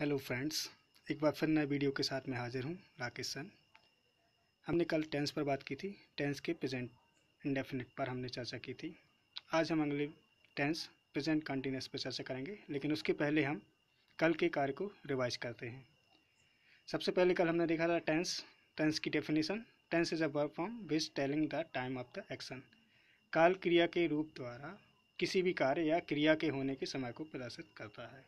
hello friends एक बार फिर नए वीडियो के साथ मैं हाजिर हूँ राकेश सन हमने कल टेंस पर बात की थी टेंस के प्रेजेंट इंडेफिनिट पर हमने चर्चा की थी आज हम अगले टेंस प्रेजेंट कंटिन्यूस पर चर्चा करेंगे लेकिन उसके पहले हम कल के कार्य को रिवाइज करते हैं सबसे पहले कल हमने देखा था टेंस टेंस की definition tense is a work form which telling the time of the action काल क्रिया के रूप द्वारा किसी भी कार्य या क्रिया के होने के समय को प्रदर्शित करता है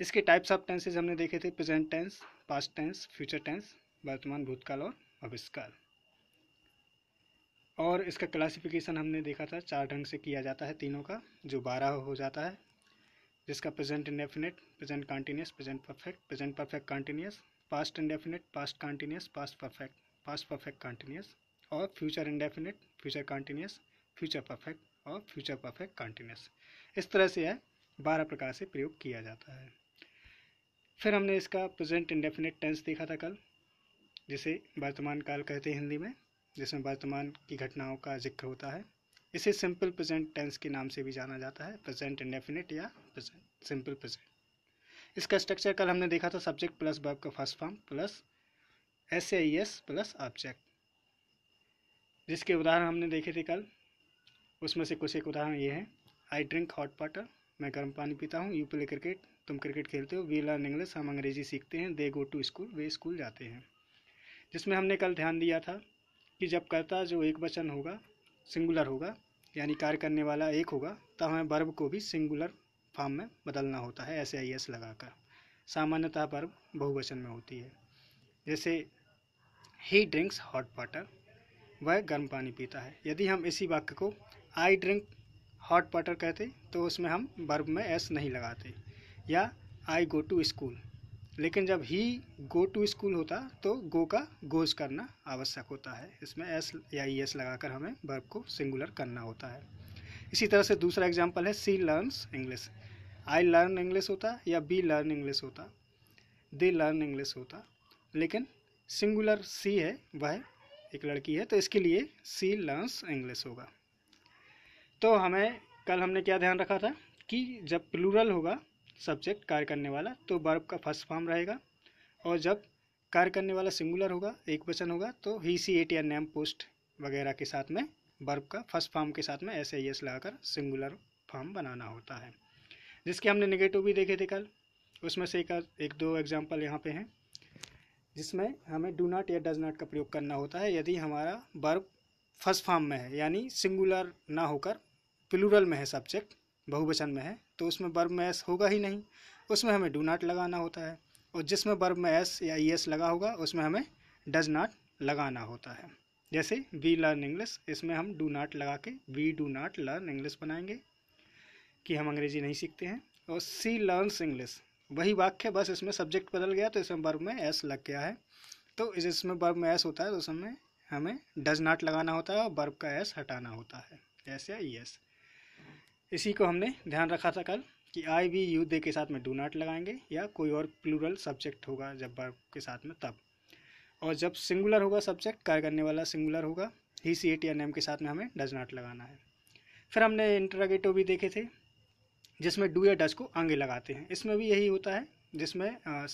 इसके टाइप्स ऑफ टेंसेज हमने देखे थे present tense past tense future tense वर्तमान भूतकाल और भविष्यकाल और इसका क्लासिफिकेशन हमने देखा था चार ढंग से किया जाता है तीनों का जो बारह हो जाता है जिसका present indefinite present continuous present perfect present perfect continuous past indefinite past continuous past perfect past perfect continuous और future indefinite future continuous future perfect और फ्यूचर परफेक्ट कॉन्टीन्यूस इस तरह से यह बारह प्रकार से प्रयोग किया जाता है फिर हमने इसका प्रेजेंट इंडेफिनिट टेंस देखा था कल जिसे वर्तमान काल कहते हैं हिंदी में जिसमें वर्तमान की घटनाओं का जिक्र होता है इसे सिंपल प्रेजेंट टेंस के नाम से भी जाना जाता है प्रेजेंट इंडेफिनिट या प्रेजेंट सिंपल प्रेजेंट इसका स्ट्रक्चर कल हमने देखा था सब्जेक्ट प्लस वर्ब का first form plus S A S plus object जिसके उदाहरण हमने देखे थे कल उसमें से कुछ एक उदाहरण ये हैं आई ड्रिंक हॉट वाटर मैं गर्म पानी पीता हूँ यू प्ले क्रिकेट तुम क्रिकेट खेलते हो वी लर्न इंग्लिश हम अंग्रेजी सीखते हैं दे गो टू स्कूल वे स्कूल जाते हैं जिसमें हमने कल ध्यान दिया था कि जब कर्ता जो एक वचन होगा सिंगुलर होगा यानी कार्य करने वाला एक होगा तब हमें बर्ब को भी सिंगुलर फॉर्म में बदलना होता है ऐसे आई एस लगाकर सामान्यतः बर्ब बहुवचन में होती है जैसे ही ड्रिंक्स हॉट वाटर वह गर्म पानी पीता है यदि हम इसी वाक्य को आई ड्रिंक हॉट वाटर कहते तो उसमें हम बर्ब में एस नहीं लगाते या आई गो टू स्कूल लेकिन जब ही गो टू स्कूल होता तो गो का गोज करना आवश्यक होता है इसमें एस या ई e एस लगाकर हमें वर्ब को सिंगुलर करना होता है इसी तरह से दूसरा एग्जाम्पल है she learns English I learn English होता या बी लर्न इंग्लिश होता दे लर्न इंग्लिश होता लेकिन सिंगुलर सी है वह एक लड़की है तो इसके लिए सी लर्नस इंग्लिश होगा तो हमें कल हमने क्या ध्यान रखा था कि जब प्लूरल होगा सब्जेक्ट कार्य करने वाला तो बर्ब का फर्स्ट फॉर्म रहेगा और जब कार्य करने वाला सिंगुलर होगा एक वचन होगा तो ही सी एट या नेम पोस्ट वगैरह के साथ में बर्ब का फर्स्ट फॉर्म के साथ में ऐसे एस लगाकर सिंगुलर फॉर्म बनाना होता है जिसके हमने निगेटिव भी देखे थे कल उसमें से एक, एक दो एग्जाम्पल यहाँ पे हैं जिसमें हमें डू नाट या डज नाट का प्रयोग करना होता है यदि हमारा बर्ब फर्स्ट फॉर्म में है यानी सिंगुलर ना होकर प्लूरल में है सब्जेक्ट बहुवचन में है तो उसमें वर्ब में एस होगा ही नहीं उसमें हमें डू नाट लगाना होता है और जिसमें वर्ब में एस या ई एस लगा होगा उसमें हमें डज नाट लगाना होता है जैसे वी लर्न इंग्लिश इसमें हम डू नाट लगा के we do not learn English बनाएंगे कि हम अंग्रेजी नहीं सीखते हैं और सी लर्नस इंग्लिश वही वाक्य बस इसमें सब्जेक्ट बदल गया तो इसमें वर्ब में एस लग गया है तो इसमें वर्ब में एस होता है तो उसमें हमें डज नाट लगाना होता है और वर्ब का एस हटाना होता है एस या ई एस इसी को हमने ध्यान रखा था कल कि आई वी यू दे के साथ में डू नॉट लगाएंगे या कोई और प्लूरल सब्जेक्ट होगा जब वर्ब के साथ में तब और जब सिंगुलर होगा सब्जेक्ट कार्य करने वाला सिंगुलर होगा ही सी एट या नेम के साथ में हमें डज नॉट लगाना है फिर हमने इंटरागेटिव भी देखे थे जिसमें डू या डज को आगे लगाते हैं इसमें भी यही होता है जिसमें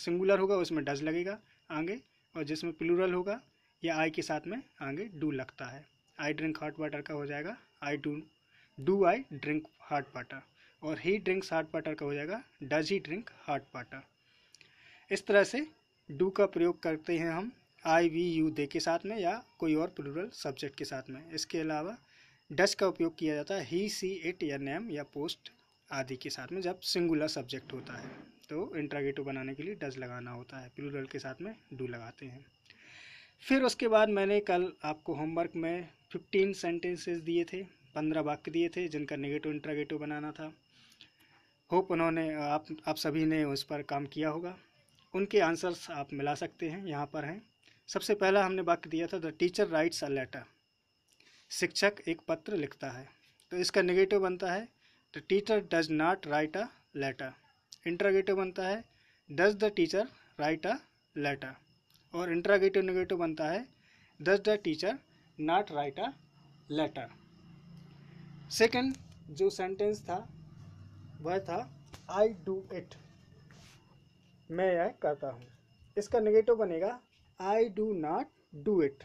सिंगुलर होगा उसमें डज लगेगा आगे और जिसमें प्लूरल होगा या आई के साथ में आगे डू लगता है आई ड्रिंक हॉट वाटर का हो जाएगा I do do I drink hot water और ही ड्रिंक्स हार्ट वाटर का हो जाएगा does he drink hot water इस तरह से डू का प्रयोग करते हैं हम आई वी यू दे के साथ में या कोई और प्लूरल सब्जेक्ट के साथ में इसके अलावा डज का उपयोग किया जाता है ही सी इट या नेम या पोस्ट आदि के साथ में जब सिंगुलर सब्जेक्ट होता है तो इंट्रागेटिव बनाने के लिए डज लगाना होता है प्लूरल के साथ में डू लगाते हैं फिर उसके बाद मैंने कल आपको होमवर्क में फिफ्टीन सेंटेंसेस दिए थे पंद्रह वाक्य दिए थे जिनका नेगेटिव इंट्रागेटिव बनाना था होप उन्होंने आप आप सभी ने उस पर काम किया होगा उनके आंसर्स आप मिला सकते हैं यहाँ पर हैं सबसे पहला हमने वाक्य दिया था the teacher writes a letter शिक्षक एक पत्र लिखता है तो इसका नेगेटिव बनता है the teacher does not write a letter interrogative बनता है does the teacher write a letter और इंट्रागेटिव नेगेटिव बनता है does the teacher not write a letter second जो सेंटेंस था वह था आई डू इट मैं यह करता हूँ इसका नेगेटिव बनेगा I do not do it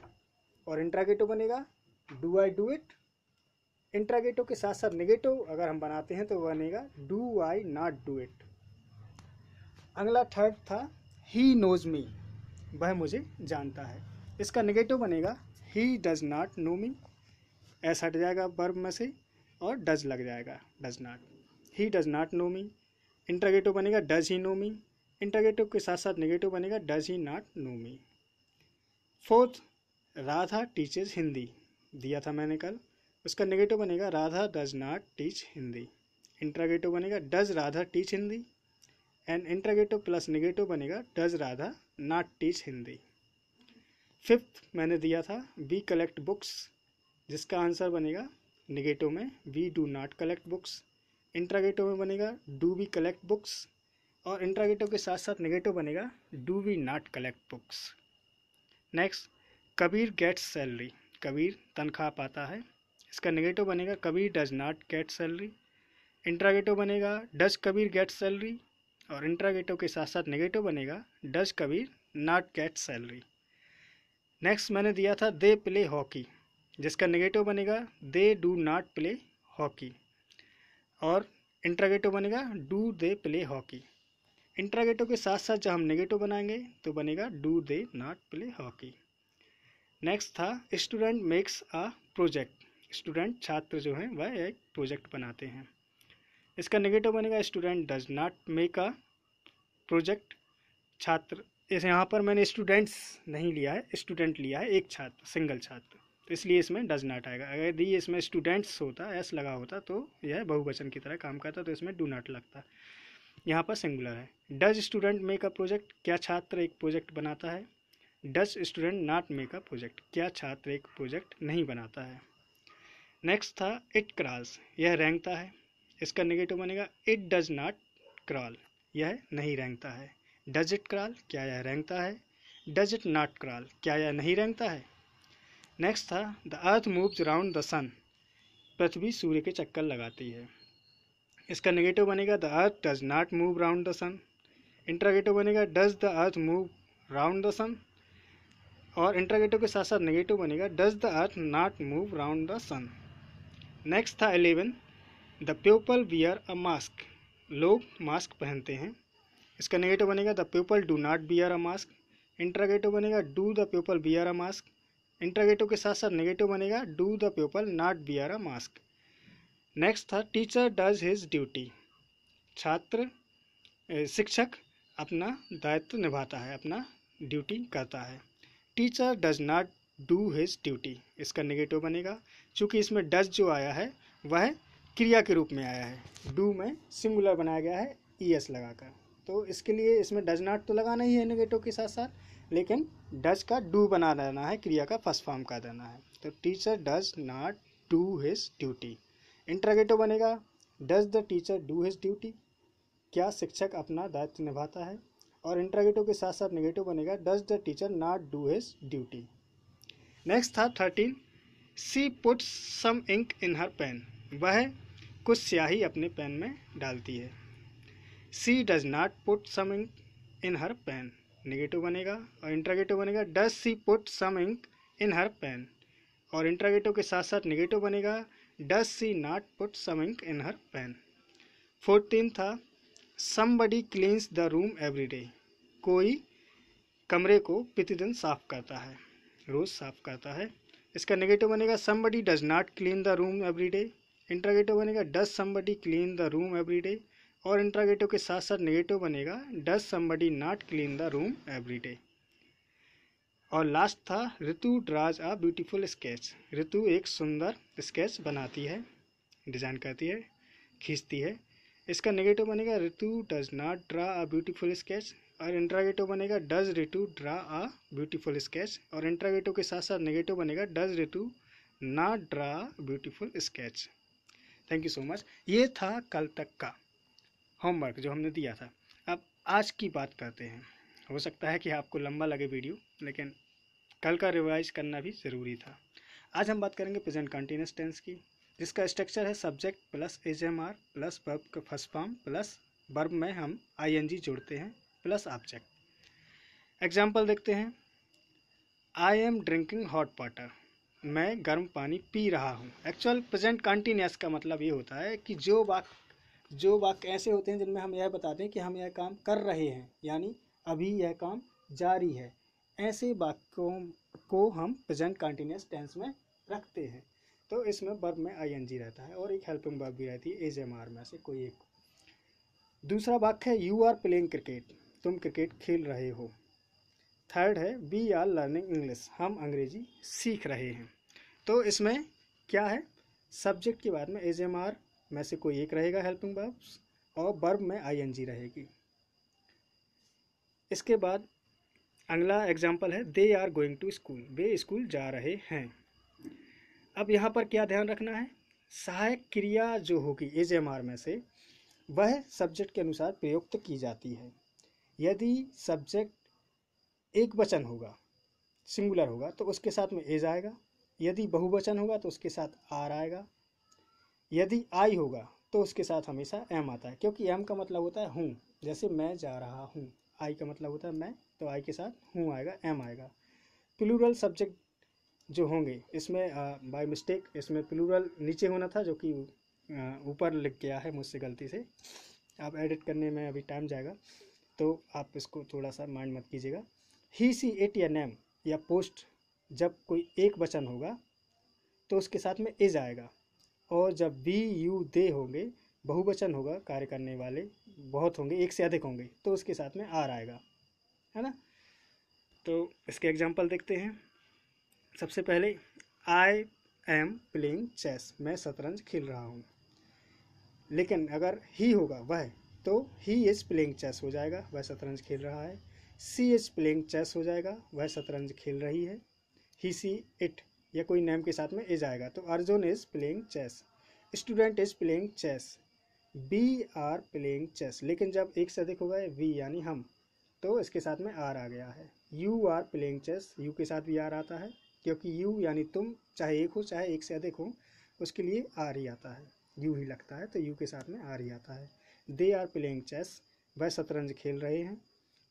और इंट्रागेटिव बनेगा do I do it interrogative के साथ साथ नेगेटिव अगर हम बनाते हैं तो बनेगा do I not do it अगला थर्ड था ही नोज मी वह मुझे जानता है इसका नेगेटिव बनेगा he does not know me ऐसा हट जाएगा बर्ब में से और डज लग जाएगा does not he does not know me interrogative बनेगा does he know me interrogative के साथ साथ नेगेटिव बनेगा does he not know me fourth Radha teaches Hindi दिया था मैंने कल उसका नेगेटिव बनेगा Radha does not teach Hindi interrogative बनेगा does Radha teach Hindi and interrogative plus negative बनेगा does Radha not teach Hindi fifth मैंने दिया था वी कलेक्ट बुक्स जिसका आंसर बनेगा निगेटिव में we do not collect books interrogative में बनेगा डू वी कलेक्ट बुक्स और इंट्रागेटिव के साथ साथ निगेटिव बनेगा do we not collect books next Kabir gets salary Kabir तनख्वाह पाता है इसका नेगेटिव बनेगा Kabir does not get salary interrogative बनेगा डज कबीर गेट सैलरी और इंट्रागेटिव के साथ साथ निगेटिव बनेगा does Kabir not get salary next मैंने दिया था दे प्ले हॉकी जिसका नेगेटिव बनेगा दे डू नाट प्ले हॉकी और इंट्रागेटिव बनेगा do they play hockey interrogative के साथ साथ जब हम नेगेटिव बनाएंगे तो बनेगा do they not play hockey next था student makes a project student छात्र जो हैं वह एक प्रोजेक्ट बनाते हैं इसका नेगेटिव बनेगा student does not make a project छात्र इस यहाँ पर मैंने स्टूडेंट्स नहीं लिया है स्टूडेंट लिया है एक छात्र सिंगल छात्र तो इसलिए इसमें डज नॉट आएगा अगर यदि इसमें स्टूडेंट्स होता एस लगा होता तो यह बहुवचन की तरह काम करता तो इसमें डू नॉट लगता यहाँ पर सिंगुलर है does student make a project क्या छात्र एक प्रोजेक्ट बनाता है does student not make a project क्या छात्र एक प्रोजेक्ट नहीं बनाता है नेक्स्ट था इट क्रॉल्स यह रेंगता है इसका नेगेटिव बनेगा इट डज नॉट क्रॉल यह नहीं रेंगता है डज इट क्रॉल क्या यह रेंगता है डज इट नॉट क्रॉल क्या यह नहीं रेंगता है नेक्स्ट था the earth moves round the sun पृथ्वी सूर्य के चक्कर लगाती है इसका नेगेटिव बनेगा the earth does not move round the sun interrogative बनेगा does the earth move round the sun और इंट्रागेटिव के साथ साथ नेगेटिव बनेगा does the earth not move round the sun next था eleven the people wear a mask लोग mask पहनते हैं इसका नेगेटिव बनेगा the people do not bear a mask interrogative बनेगा do the people wear a mask interrogative के साथ साथ नेगेटिव बनेगा do the people not wear a mask next था टीचर डज हिज ड्यूटी छात्र शिक्षक अपना दायित्व निभाता है अपना ड्यूटी करता है teacher does not do his duty इसका नेगेटिव बनेगा चूंकि इसमें डज जो आया है वह क्रिया के रूप में आया है डू में सिंगुलर बनाया गया है ई एस लगाकर तो इसके लिए इसमें डज नॉट तो लगाना ही है नेगेटिव के साथ साथ लेकिन डज का डू बना रहना है क्रिया का फर्स्ट फॉर्म का देना है तो teacher does not do his duty interrogative बनेगा does the teacher do his duty क्या शिक्षक अपना दायित्व निभाता है और इंटरगेटिव के साथ साथ नेगेटिव बनेगा does the teacher not do his duty next था thirteen she put some ink in her pen वह कुछ स्याही अपने पेन में डालती है she does not put some ink in her pen negative बनेगा और इंट्रागेटिव बनेगा does she put some ink in her pen और इंट्रागेटिव के साथ साथ नेगेटिव बनेगा does she not put some ink in her pen fourteen था सम बडी cleans the room every day कोई कमरे को प्रतिदिन साफ करता है रोज़ साफ करता है इसका नेगेटिव बनेगा somebody does not clean the room every day interrogative बनेगा does body clean the room every day और इंट्रागेटिव के साथ साथ नेगेटिव बनेगा does somebody not clean the room every day और लास्ट था Ritu draws a beautiful sketch Ritu एक सुंदर स्केच बनाती है डिज़ाइन करती है खींचती है इसका नेगेटिव बनेगा Ritu does not draw a beautiful sketch और इंट्रागेटिव बनेगा does Ritu draw a beautiful sketch और इंट्रागेटिव के साथ साथ नेगेटिव बनेगा does Ritu not draw beautiful sketch thank you so much ये था कल तक का होमवर्क जो हमने दिया था अब आज की बात करते हैं हो सकता है कि आपको लंबा लगे वीडियो लेकिन कल का रिवाइज करना भी ज़रूरी था आज हम बात करेंगे प्रेजेंट कंटिन्यूस टेंस की जिसका स्ट्रक्चर है subject plus H am are plus verb का फर्स्ट फॉर्म प्लस वर्ब में हम आई एन जी जोड़ते हैं प्लस ऑब्जेक्ट एग्जाम्पल देखते हैं I am drinking hot water मैं गर्म पानी पी रहा हूँ एक्चुअल प्रेजेंट कंटिन्यूस का मतलब ये होता है कि जो बात जो वाक्य ऐसे होते हैं जिनमें हम यह बताते हैं कि हम यह काम कर रहे हैं यानी अभी यह काम जारी है ऐसे वाक्यों को हम प्रेजेंट कंटिन्यूस टेंस में रखते हैं तो इसमें वर्ब में आईएनजी रहता है और एक हेल्पिंग वर्ब भी रहती है एज एम आर में से कोई एक दूसरा वाक्य है यू आर प्लेइंग क्रिकेट तुम क्रिकेट खेल रहे हो थर्ड है वी आर लर्निंग इंग्लिश हम अंग्रेजी सीख रहे हैं तो इसमें क्या है सब्जेक्ट के बाद में एज एम आर में से कोई एक रहेगा हेल्पिंग वर्ब्स और वर्ब में आईएनजी रहेगी इसके बाद अगला एग्जाम्पल है they are going to school वे स्कूल जा रहे हैं अब यहाँ पर क्या ध्यान रखना है सहायक क्रिया जो होगी एज एम आर में से वह सब्जेक्ट के अनुसार प्रयुक्त की जाती है यदि सब्जेक्ट एक वचन होगा सिंगुलर होगा तो उसके साथ में एज आएगा यदि बहुवचन होगा तो उसके साथ आर आएगा यदि आई होगा तो उसके साथ हमेशा एम आता है क्योंकि एम का मतलब होता है हूँ जैसे मैं जा रहा हूँ आई का मतलब होता है मैं तो आई के साथ हूँ आएगा एम आएगा प्लूरल सब्जेक्ट जो होंगे इसमें बाय मिस्टेक इसमें प्लूरल नीचे होना था जो कि ऊपर लिख गया है मुझसे गलती से आप एडिट करने में अभी टाइम जाएगा तो आप इसको थोड़ा सा माइंड मत कीजिएगा ही सी एट या नेम या पोस्ट जब कोई एक वचन होगा तो उसके साथ में इज आएगा और जब बी यू दे होंगे बहुवचन होगा कार्य करने वाले बहुत होंगे एक से अधिक होंगे तो उसके साथ में आर आएगा है ना तो इसके एग्जाम्पल देखते हैं सबसे पहले आई एम प्लेइंग चेस मैं शतरंज खेल रहा हूँ लेकिन अगर ही होगा वह तो ही इज़ प्लेइंग चेस हो जाएगा वह शतरंज खेल रहा है सी इज़ प्लेइंग चेस हो जाएगा वह शतरंज खेल रही है ही सी इट या कोई नेम के साथ में इज आएगा तो Arjun is playing chess student is playing chess we are playing chess लेकिन जब एक से अधिक होगा वी यानी हम तो इसके साथ में आर आ गया है you are playing chess you के साथ भी आर आता है क्योंकि यू यानी तुम चाहे एक हो चाहे एक से अधिक हो उसके लिए आर ही आता है यू ही लगता है तो यू के साथ में आर ही आता है दे आर प्लेइंग चेस वह शतरंज खेल रहे हैं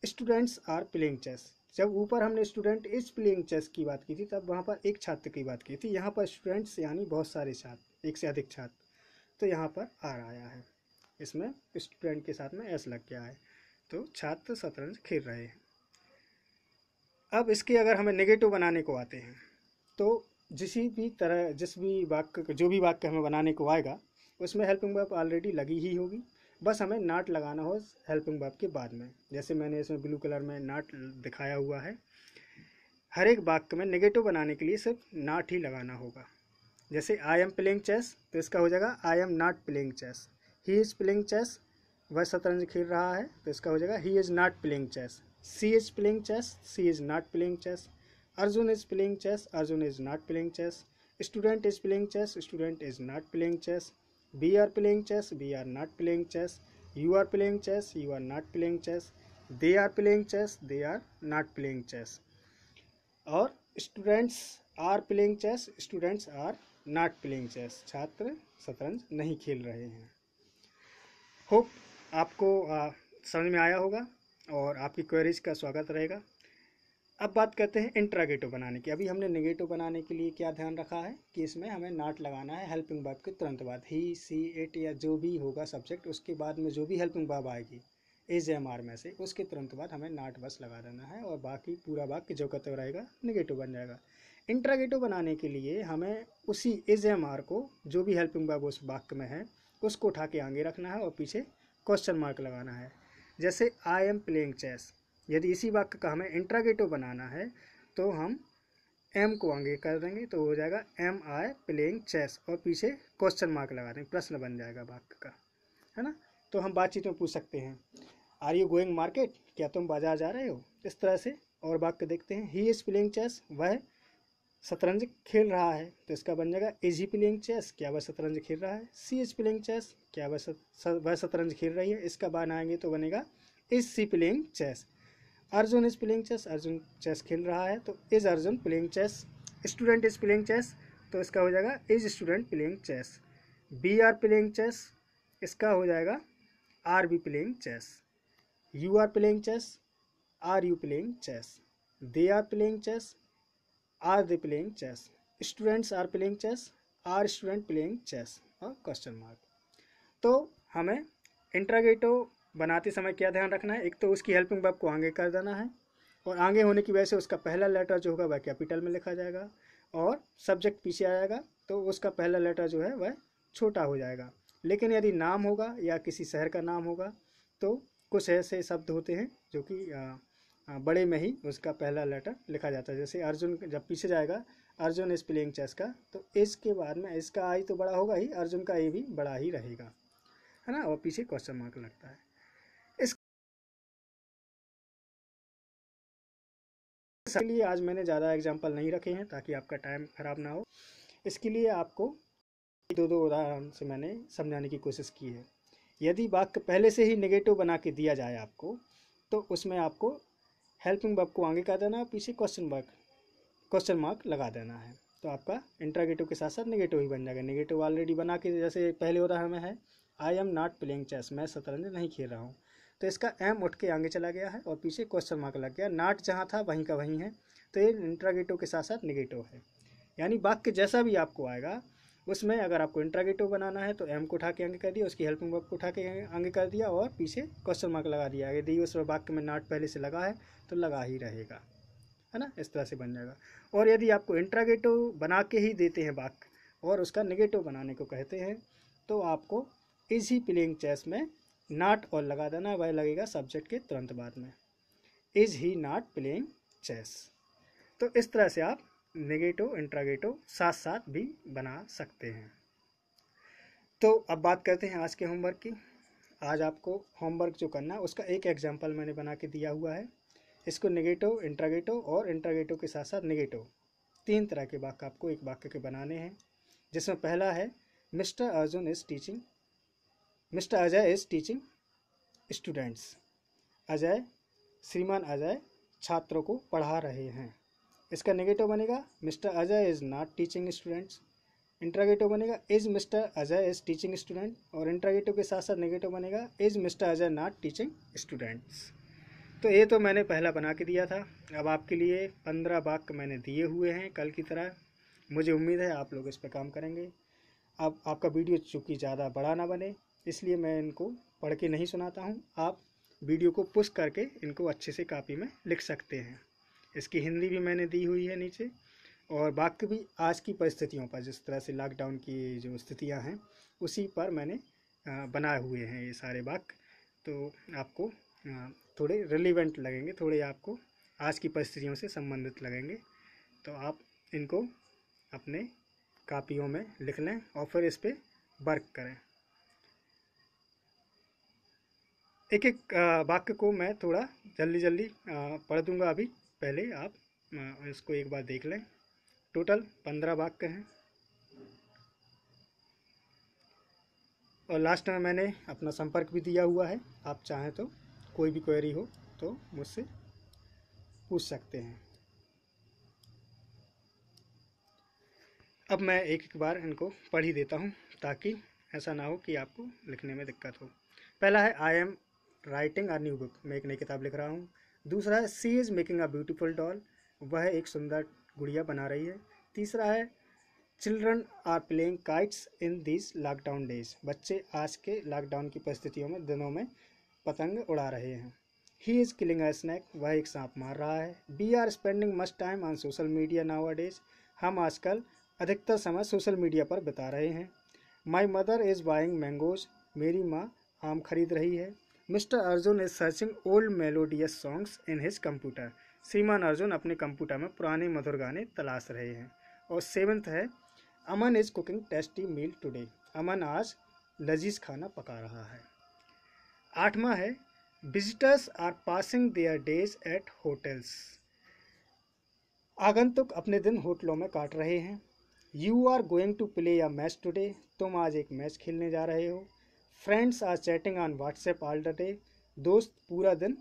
स्टूडेंट्स आर प्लेइंग चेस जब ऊपर हमने स्टूडेंट इज प्लेइंग चेस की बात की थी तब वहाँ पर एक छात्र की बात की थी यहाँ पर स्टूडेंट्स यानी बहुत सारे छात्र एक से अधिक छात्र तो यहाँ पर आर आया है इसमें स्टूडेंट के साथ में एस लग गया है तो छात्र शतरंज खेल रहे हैं अब इसके अगर हमें नेगेटिव बनाने को आते हैं तो जिस भी तरह जिस भी वाक्य जो भी वाक्य हमें बनाने को आएगा उसमें हेल्पिंग वर्ब ऑलरेडी लगी ही होगी बस हमें नाट लगाना हो हेल्पिंग वर्ब के बाद में जैसे मैंने इसमें ब्लू कलर में नाट दिखाया हुआ है हर एक वाक्य में नेगेटिव बनाने के लिए सिर्फ नाट ही लगाना होगा जैसे आई एम प्लेइंग चेस तो इसका हो जाएगा I am not playing chess he is playing chess वह शतरंज खेल रहा है तो इसका हो जाएगा he is not playing chess she is playing chess she is not playing chess Arjun is playing chess Arjun is not playing chess student is playing chess student is not playing chess we are playing chess we are not playing chess you are playing chess you are not playing chess they are playing chess they are not playing chess और students are playing chess students are not playing chess छात्र शतरंज नहीं खेल रहे हैं hope आपको समझ में आया होगा और आपकी क्वेरीज का स्वागत रहेगा अब बात करते हैं इंट्रागेटिव बनाने की अभी हमने निगेटिव बनाने के लिए क्या ध्यान रखा है कि इसमें हमें नाट लगाना है हेल्पिंग बाब के तुरंत बाद ही सी एट या जो भी होगा सब्जेक्ट उसके बाद में जो भी हेल्पिंग बाब आएगी एज एम आर में से उसके तुरंत बाद हमें नाट बस लगा देना है और बाकी पूरा वाक्य जो कत रहेगा निगेटिव बन जाएगा इंट्रागेटिव बनाने के लिए हमें उसी एज एम आर को जो भी हेल्पिंग बाब उस वाक्य में है उसको उठा के आगे रखना है और पीछे क्वेश्चन मार्क लगाना है जैसे आई एम प्लेइंग चेस यदि इसी वाक्य का हमें इंट्रागेटिव बनाना है तो हम एम को आगे कर देंगे तो हो जाएगा एम आई प्लेइंग चेस और पीछे क्वेश्चन मार्क लगा देंगे प्रश्न बन जाएगा वाक्य का है ना तो हम बातचीत में पूछ सकते हैं आर यू गोइंग मार्केट क्या तुम बाजार जा रहे हो इस तरह से और वाक्य देखते हैं ही इज़ प्लेइंग चेस वह शतरंज खेल रहा है तो इसका बन जाएगा इज ही प्लेइंग चेस क्या वह शतरंज खेल रहा है सी इज प्लेइंग चेस क्या वह वह शतरंज खेल रही है इसका बनाएंगे तो बनेगा is she playing chess Arjun is playing chess Arjun chess खेल रहा है तो is Arjun playing chess student is playing chess तो इसका हो जाएगा is student playing chess we are playing chess इसका हो जाएगा are we playing chess you are playing chess are you playing chess they are playing chess are they playing chess students are playing chess are student playing chess और question mark तो हमें इंट्रागेटो बनाते समय क्या ध्यान रखना है एक तो उसकी हेल्पिंग वर्ब को आगे कर देना है और आगे होने की वजह से उसका पहला लेटर जो होगा वह कैपिटल में लिखा जाएगा और सब्जेक्ट पीछे आ जाएगा तो उसका पहला लेटर जो है वह छोटा हो जाएगा लेकिन यदि नाम होगा या किसी शहर का नाम होगा तो कुछ ऐसे शब्द होते हैं जो कि बड़े में ही उसका पहला लेटर लिखा जाता है जैसे अर्जुन जब पीछे जाएगा अर्जुन इस प्लेइंग चेस का तो इसके बाद में इसका आई तो बड़ा होगा ही अर्जुन का ए भी बड़ा ही रहेगा है ना और पीछे क्वेश्चन मार्क लगता है इसके लिए आज मैंने ज़्यादा एग्जाम्पल नहीं रखे हैं ताकि आपका टाइम खराब ना हो इसके लिए आपको दो दो उदाहरण से मैंने समझाने की कोशिश की है यदि वाक्य पहले से ही नेगेटिव बना के दिया जाए आपको तो उसमें आपको हेल्पिंग वर्ब को आगे का देना है पीछे क्वेश्चन मार्क क्वेश्चन मार्क लगा देना है तो आपका इंट्रागेटिव के साथ साथ नेगेटिव ही बन जाएगा नेगेटिव ऑलरेडी बना के जैसे पहले उदाहरण में है I am not playing chess मैं शतरंज नहीं खेल रहा हूँ तो इसका एम उठ के आगे चला गया है और पीछे क्वेश्चन मार्क लग गया नाट जहाँ था वहीं का वहीं है तो ये इंट्रागेटिव के साथ साथ निगेटिव है यानी वाक्य जैसा भी आपको आएगा उसमें अगर आपको इंट्रागेटिव बनाना है तो एम को उठा के आगे कर दिया उसकी हेल्पिंग वर्ब को उठा के आगे कर दिया और पीछे क्वेश्चन मार्क लगा दिया यदि उस वाक्य में नाट पहले से लगा है तो लगा ही रहेगा है ना इस तरह से बन जाएगा और यदि आपको इंट्रागेटिव बना के ही देते हैं वाक्य और उसका निगेटिव बनाने को कहते हैं तो आपको इसी प्लेइंग चेस में नाट और लगा देना वह लगेगा सब्जेक्ट के तुरंत बाद में is he not playing chess तो इस तरह से आप नेगेटिव इंट्रागेटिव साथ साथ भी बना सकते हैं तो अब बात करते हैं आज के होमवर्क की आज आपको होमवर्क जो करना है उसका एक एग्जाम्पल मैंने बना के दिया हुआ है इसको नेगेटिव इंट्रागेटिव और इंट्रागेटिव के साथ साथ नेगेटिव तीन तरह के वाक्य आपको एक वाक्य के बनाने हैं जिसमें पहला है mister Arjun is teaching mister Ajay is teaching students Ajay श्रीमान अजय छात्रों को पढ़ा रहे हैं इसका नेगेटिव बनेगा mister Ajay is not teaching students interrogative बनेगा is mister Ajay is teaching student और इंटरागेटिव के साथ साथ नेगेटिव बनेगा is mister Ajay not teaching students तो ये तो मैंने पहला बना के दिया था अब आपके लिए पंद्रह वाक्य मैंने दिए हुए हैं कल की तरह मुझे उम्मीद है आप लोग इस पर काम करेंगे अब आपका वीडियो चूँकि ज़्यादा बड़ा ना बने इसलिए मैं इनको पढ़ के नहीं सुनाता हूँ आप वीडियो को पुश करके इनको अच्छे से कापी में लिख सकते हैं इसकी हिंदी भी मैंने दी हुई है नीचे और वाक्य भी आज की परिस्थितियों पर जिस तरह से लॉकडाउन की जो स्थितियाँ हैं उसी पर मैंने बनाए हुए हैं ये सारे बाक तो आपको थोड़े रिलीवेंट लगेंगे थोड़े आपको आज की परिस्थितियों से संबंधित लगेंगे तो आप इनको अपने कापियों में लिख लें और फिर इस पर वर्क करें एक एक वाक्य को मैं थोड़ा जल्दी जल्दी पढ़ दूंगा अभी पहले आप इसको एक बार देख लें टोटल पंद्रह वाक्य हैं और लास्ट में मैंने अपना संपर्क भी दिया हुआ है आप चाहें तो कोई भी क्वेरी हो तो मुझसे पूछ सकते हैं अब मैं एक एक बार इनको पढ़ ही देता हूँ ताकि ऐसा ना हो कि आपको लिखने में दिक्कत हो पहला है I am writing our new book मैं एक नई किताब लिख रहा हूँ दूसरा है she is making a beautiful doll वह एक सुंदर गुड़िया बना रही है तीसरा है children are playing kites in this lockdown days बच्चे आज के लॉकडाउन की परिस्थितियों में दिनों में पतंग उड़ा रहे हैं he is killing a snake वह एक सांप मार रहा है we are spending much time on social media nowadays हम आजकल अधिकतर समय सोशल मीडिया पर बिता रहे हैं my mother is buying mangoes मेरी माँ आम खरीद रही है mister Arjun is searching old melodious songs in his computer श्रीमान अर्जुन अपने कंप्यूटर में पुराने मधुर गाने तलाश रहे हैं और सेवन्थ है Aman is cooking tasty meal today Aman आज लजीज खाना पका रहा है आठवां है visitors are passing their days at hotels आगंतुक अपने दिन होटलों में काट रहे हैं you are going to play a match today तुम आज एक मैच खेलने जा रहे हो friends are chatting on WhatsApp all the day दोस्त पूरा दिन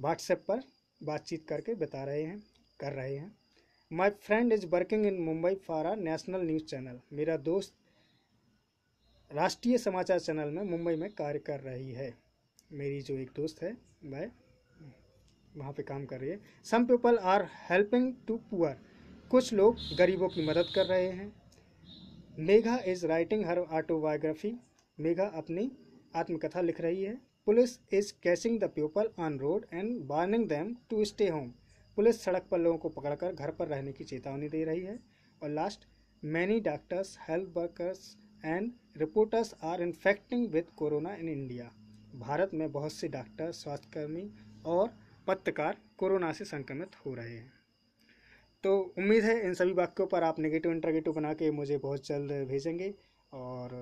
व्हाट्सएप पर बातचीत करके बता रहे हैं कर रहे हैं my friend is working in Mumbai for a national news channel मेरा दोस्त राष्ट्रीय समाचार चैनल में मुंबई में कार्य कर रही है मेरी जो एक दोस्त है वह वहाँ पे काम कर रही है some people are helping to poor कुछ लोग गरीबों की मदद कर रहे हैं Megha is writing her autobiography Megha अपनी आत्मकथा लिख रही है police is catching the people on road and warning them to stay home police सड़क पर लोगों को पकड़कर घर पर रहने की चेतावनी दे रही है और last many doctors health workers and reporters are infecting with corona in India Bharat में बहुत से डॉक्टर स्वास्थ्यकर्मी और पत्रकार कोरोना से संक्रमित हो रहे हैं तो उम्मीद है इन सभी वाक्यों पर आप नेगेटिव इंटरगेटिव बना के मुझे बहुत जल्द भेजेंगे और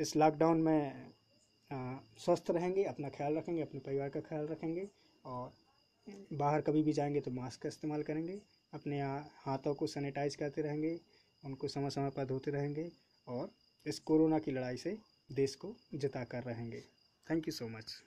इस लॉकडाउन में स्वस्थ रहेंगे अपना ख्याल रखेंगे अपने परिवार का ख्याल रखेंगे और बाहर कभी भी जाएंगे तो मास्क का इस्तेमाल करेंगे अपने हाथों को सैनिटाइज करते रहेंगे उनको समय समय पर धोते रहेंगे और इस कोरोना की लड़ाई से देश को जिता कर रहेंगे थैंक यू सो मच